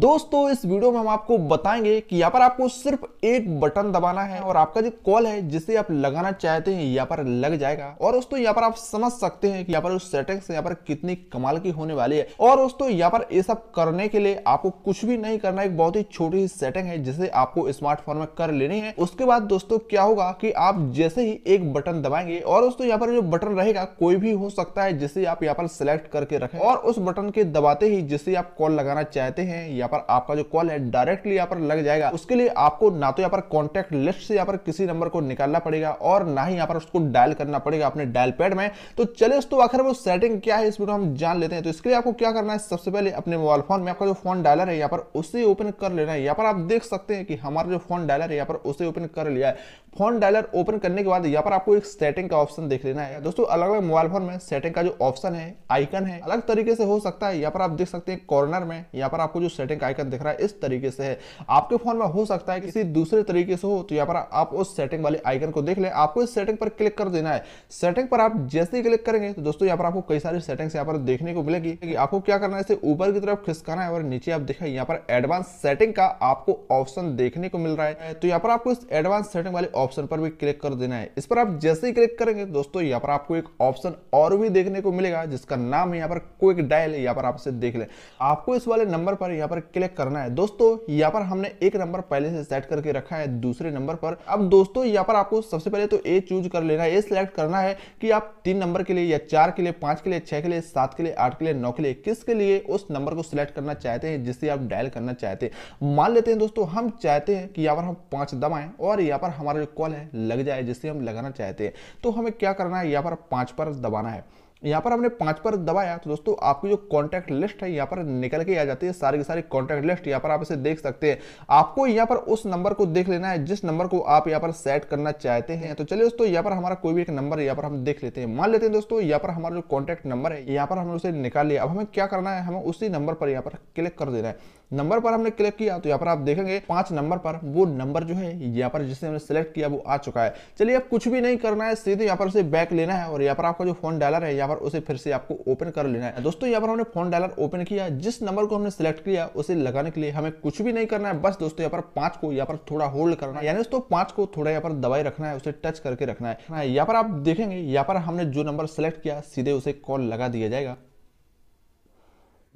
दोस्तों इस वीडियो में हम आपको बताएंगे कि यहाँ पर आपको सिर्फ एक बटन दबाना है और आपका जो कॉल है जिसे आप लगाना चाहते हैं यहाँ पर लग जाएगा और दोस्तों यहाँ पर आप समझ सकते हैं कि यहाँ पर सेटिंग्स यहाँ पर कितनी कमाल की होने वाली है और दोस्तों यहाँ पर ये सब करने के लिए आपको कुछ भी नहीं करना एक बहुत ही छोटी सी सेटिंग है जिसे आपको स्मार्टफोन में कर लेनी है उसके बाद दोस्तों क्या होगा कि आप जैसे ही एक बटन दबाएंगे और दोस्तों यहाँ पर जो बटन रहेगा कोई भी हो सकता है जिसे आप यहाँ पर सिलेक्ट करके रखें और उस बटन के दबाते ही जिसे आप कॉल लगाना चाहते हैं यहाँ पर आपका जो कॉल है डायरेक्टली यहाँ पर लग जाएगा उसके लिए आपको ना तो यहाँ पर कॉन्टेक्ट लिस्ट से यहाँ पर किसी नंबर को निकालना पड़ेगा और ना ही यहाँ पर उसको डायल करना पड़ेगा अपने डायल पैड में तो चले दोस्तों आखिर वो सेटिंग क्या है इस वीडियो हम जान लेते हैं तो इसके लिए आपको क्या करना है सबसे पहले अपने मोबाइल फोन में आपका जो फोन डायलर है यहाँ पर उसे ओपन कर लेना है यहाँ पर आप देख सकते हैं कि हमारा जो फोन डायलर है यहाँ पर उसे ओपन कर लिया है फोन डायलर ओपन करने के बाद यहाँ पर आपको एक सेटिंग का ऑप्शन देख लेना है दोस्तों अलग अलग मोबाइल फोन में सेटिंग का जो ऑप्शन है आइकन है अलग तरीके से हो सकता है यहाँ पर आप देख सकते हैं कॉर्नर में यहाँ पर आपको जो सेटिंग सेटिंग का आइकन दिख रहा है इस तरीके से है आपके फोन में हो सकता है किसी दूसरे तरीके से हो तो यहाँ पर आप उस सेटिंग वाले आइकन को देख ले आपको इस सेटिंग पर क्लिक कर देना है सेटिंग पर आप जैसे ही क्लिक करेंगे तो दोस्तों यहाँ पर आपको कई सारी सेटिंग्स यहाँ पर देखने को मिलेगी कि आपको क्या करना है इसे ऊपर की तरफ खिसकाना है और नीचे आप देखें यहाँ पर एडवांस सेटिंग का आपको ऑप्शन देखने को मिल रहा है तो यहाँ पर आपको इस एडवांस सेटिंग वाले ऑप्शन पर भी क्लिक कर देना है इस पर आप जैसे ही क्लिक करेंगे तो दोस्तों यहाँ पर आपको एक ऑप्शन और भी देखने को मिलेगा जिसका नाम है यहाँ पर क्विक डायल यहाँ पर आपसे देख ले आपको इस वाले नंबर पर यहाँ पर क्लिक करना है दोस्तों यहाँ पर हमने एक नंबर पहले से सेट करके रखा है दूसरे नंबर पर अब दोस्तों यहाँ पर आपको सबसे पहले तो ए चूज कर लेना है ए सिलेक्ट करना है कि आप तीन नंबर के लिए या चार के लिए पांच के लिए छह के लिए सात के लिए आठ के लिए नौ के लिए किसके लिए उस नंबर को सिलेक्ट करना चाहते हैं जिससे आप डायल करना चाहते हैं मान लेते हैं दोस्तों हम चाहते हैं कि यहाँ पर हम पांच दबाएं और यहाँ पर हमारा जो कॉल है लग जाए जिससे हम लगाना चाहते हैं तो हमें क्या करना है यहाँ पर पांच पर दबाना है यहाँ पर हमने पाँच पर दबाया तो दोस्तों आपकी जो कॉन्टैक्ट लिस्ट है यहाँ पर निकल के आ जाती है सारी की सारी कॉन्टैक्ट लिस्ट यहाँ पर आप इसे देख सकते हैं आपको यहाँ पर उस नंबर को देख लेना है जिस नंबर को आप यहाँ पर सेट करना चाहते हैं तो चलिए दोस्तों यहाँ पर हमारा कोई भी एक नंबर यहाँ पर हम देख लेते हैं मान लेते हैं दोस्तों यहाँ पर हमारा जो कॉन्टैक्ट नंबर है यहाँ पर हमने उसे निकाल लिया अब हमें क्या करना है हमें उसी नंबर पर यहाँ पर क्लिक कर देना है नंबर पर हमने क्लिक किया तो यहाँ पर आप देखेंगे पांच नंबर पर वो नंबर जो है यहाँ पर जिसने हमने सेलेक्ट किया वो आ चुका है चलिए अब कुछ भी नहीं करना है सीधे यहाँ पर उसे बैक लेना है और यहाँ पर आपका जो फोन डायलर है यहाँ पर उसे फिर से आपको ओपन कर लेना है दोस्तों यहाँ पर हमने फोन डायलर ओपन किया जिस नंबर को हमने सेलेक्ट किया उसे लगाने के लिए हमें कुछ भी नहीं करना है बस दोस्तों यहाँ पर पांच को यहाँ पर थोड़ा होल्ड करना है यानी दोस्तों पांच को थोड़ा यहाँ पर दबाई रखना है उसे टच करके रखना है यहाँ पर आप देखेंगे यहाँ पर हमने जो नंबर सेलेक्ट किया सीधे उसे कॉल लगा दिया जाएगा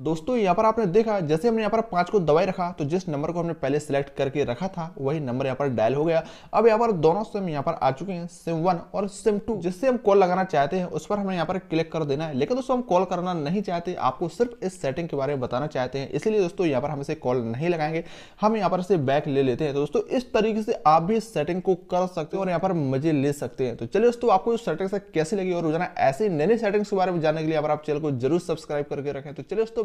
दोस्तों यहाँ पर आपने देखा जैसे हमने यहाँ पर पांच को दबाई रखा तो जिस नंबर को हमने पहले सेलेक्ट करके रखा था वही नंबर यहाँ पर डायल हो गया अब यहाँ पर दोनों सिम यहाँ पर आ चुके हैं सिम वन और सिम टू जिससे हम कॉल लगाना चाहते हैं उस पर हमें यहाँ पर क्लिक कर देना है लेकिन दोस्तों हम कॉल करना नहीं चाहते आपको सिर्फ इस सेटिंग के बारे में बताना चाहते हैं इसलिए दोस्तों यहाँ पर हम इसे कॉल नहीं लगाएंगे हम यहाँ पर इसे बैक ले लेते हैं तो दोस्तों इस तरीके से आप भी इस सेटिंग को कर सकते हैं और यहाँ पर मजे ले सकते हैं तो चलिए दोस्तों आपको इस सेटिंग से कैसे लगी और रोजाना ऐसे नई नई सेटिंग्स के बारे में जानने के लिए आप चैनल को जरूर सब्सक्राइब करके रखें तो चलिए दोस्तों